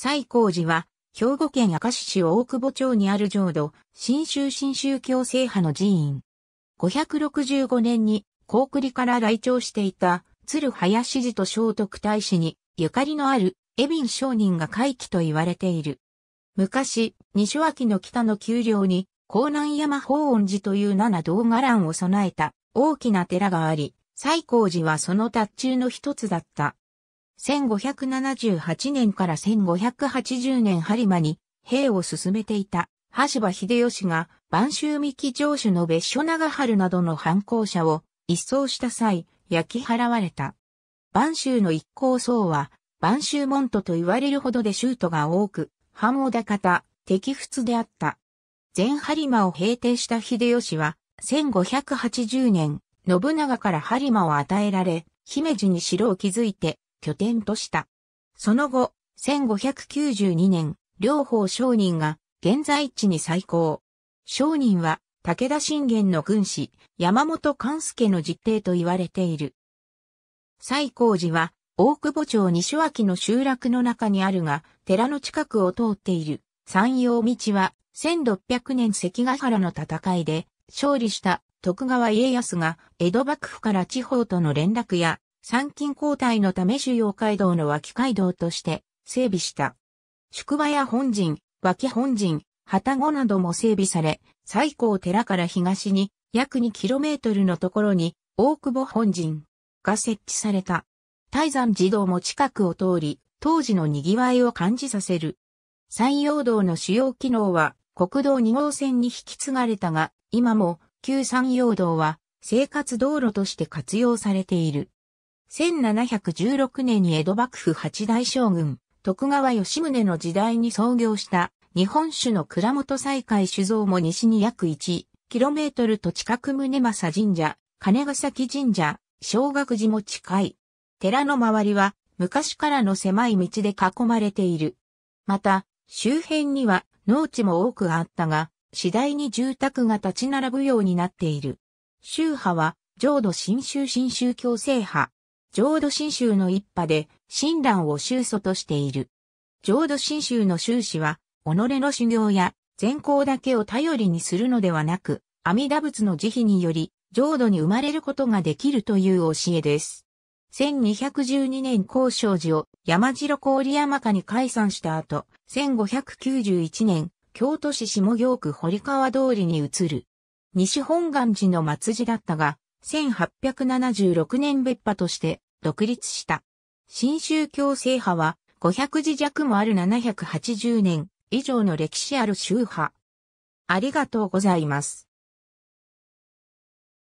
西光寺は、兵庫県明石市大久保町にある浄土、新州新宗教制派の寺院。565年に、高栗から来庁していた、鶴林寺と聖徳太子に、ゆかりのある、エビン商人が回帰と言われている。昔、西脇の北の丘陵に、江南山法恩寺という七道伽藍を備えた大きな寺があり、西光寺はその達中の一つだった。1578年から1580年播磨に兵を進めていた、橋場秀吉が、晩州三木城主の別所長春などの反抗者を一掃した際、焼き払われた。晩州の一行僧は、晩州門徒と言われるほどで州都が多く、半尾高田、敵仏であった。全播磨を平定した秀吉は、1580年、信長から播磨を与えられ、姫路に城を築いて、拠点とした。その後、1592年、両方商人が現在地に再興。商人は武田信玄の軍師、山本勘助の実弟と言われている。西興寺は、大久保町西脇の集落の中にあるが、寺の近くを通っている山陽道は、1600年関ヶ原の戦いで勝利した徳川家康が江戸幕府から地方との連絡や参勤交代のため主要街道の脇街道として整備した。宿場や本陣、脇本陣、旗子なども整備され、最高寺から東に約 2km のところに大久保本陣が設置された。泰山寺道も近くを通り、当時の賑わいを感じさせる。山陽道の主要機能は国道2号線に引き継がれたが、今も旧山陽道は生活道路として活用されている。1716年に江戸幕府八大将軍、徳川吉宗の時代に創業した日本酒の倉本再開酒造も西に約1トルと近く宗政神社、金ヶ崎神社、小学寺も近い。寺の周りは昔からの狭い道で囲まれている。また、周辺には農地も多くあったが、次第に住宅が立ち並ぶようになっている。宗派は、浄土新宗新宗教制派。浄土真宗の一派で、親鸞を宗祖としている。浄土真宗の宗師は、己の修行や善行だけを頼りにするのではなく、阿弥陀仏の慈悲により、浄土に生まれることができるという教えです。1212年高生寺を山城郡山下に解散した後、1591年、京都市下京区堀川通りに移る。西本願寺の末寺だったが、1876年別派として独立した。新宗教制派は500字弱もある780年以上の歴史ある宗派。ありがとうございます。